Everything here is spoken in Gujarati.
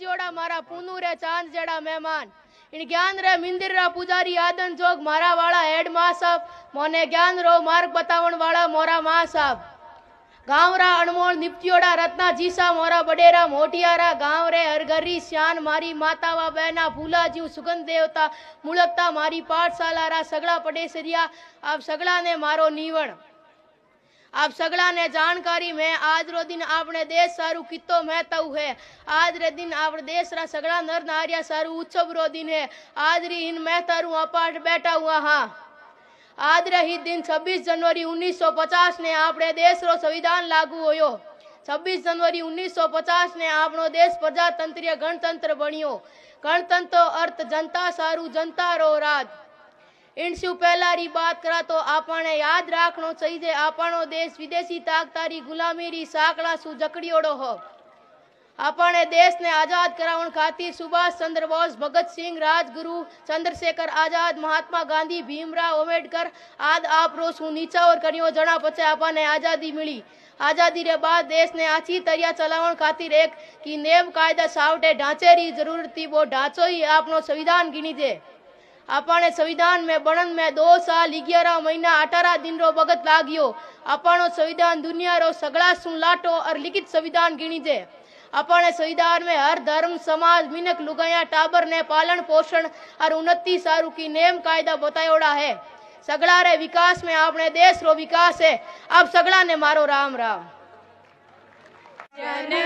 જોડા મારા પૂનુ રે ચાંદ જેડા મહેમાન ઇણ જ્ઞાન રે મંદિર રા પૂજારી આદન જોગ મારા વાળા હેડ મા સાહેબ મને જ્ઞાન રો માર્ગ બતાવણ વાળા મોરા મા સાહેબ ગાંવ રા અણમોલ નિપત્યોડા રત્ના જીસા મોરા બડેરા મોટિયારા ગાંવ રે હરઘરી શ્યાન મારી માતાવા બહેના ભૂલાજીવ સુગંધ દેવતા મુળકતા મારી પાઠશાલા રા સગળા પડેસરિયા આપ સગળાને મારો નીવણ આપ સગળાને જાણકારી મેં આજ રો દિન આપણે દેશ સારું કિત્તો મહેતાઉ હે આજ રે દિન આપણે દેશ રા સગળા નર નારિયા સારું ઉત્સવ રો દિન હે આજ રી હિન મહેતારું અપાઠ બેઠા હુઆ હા આજ રહી દિન છવ્વીસ જનવરી ઓગણીસો પચાસ ને આપણે દેશનો સંવિધાન લાગુ હોયો છવ્વીસ જનવરી ઓગણીસો પચાસ ને આપણો દેશ પ્રજાતંત્રીય ગણતંત્ર બન્યો ગણતંત્ર અર્થ જનતા સારું જનતા રો રાજ ઇનસુ પહેલારી બાત કરા તો આપણે યાદ રાખણો ચાહીજે આપણો દેશ વિદેશી તાકતારી ગુલામીરી સાંકળા સુ જકડીઓડો હો આપણે દેશને આઝાદ કરાવણ ખાતી સુભાષ ચંદ્ર બોઝ ભગતસિંહ રાજગુરુ ચંદ્રશેખર આઝાદ મહાત્મા ગાંધી ભીમરાવ આંબેડકર આદ આપરો શું નીચાવર કર્યો જણા પછી આપણને આઝાદી મળી આઝાદી રે બાદ દેશને આછી તૈયા ચલાવણ ખાતીર એક કે નેમ કાયદા સાવટે ઢાંચેરી જરૂરથી બો ઢાંચોઈ આપનો સંવિધાન ગીણી છે આપણને સંવિધાન મેં બણંગ મેં દો સાલ અગિયારા મહિના અઠારા દિન રો ભગત લાગ્યો આપણો સંવિધાન દુનિયા રો સગળા શું લાટો અર લિખિત સંવિધાન ગીણી છે આપણને સંવિધાન મેં હર ધર્મ સમાજ મિનક લુગાયા ટાબર ને પાલન પોષણ અર ઉન્નતિ સારું કી નેમ કાયદા બતાયોડા હે સગળા રે વિકાસ મેં આપણે દેશ રો વિકાસ હે આપ સગળા ને મારો રામ રામ જન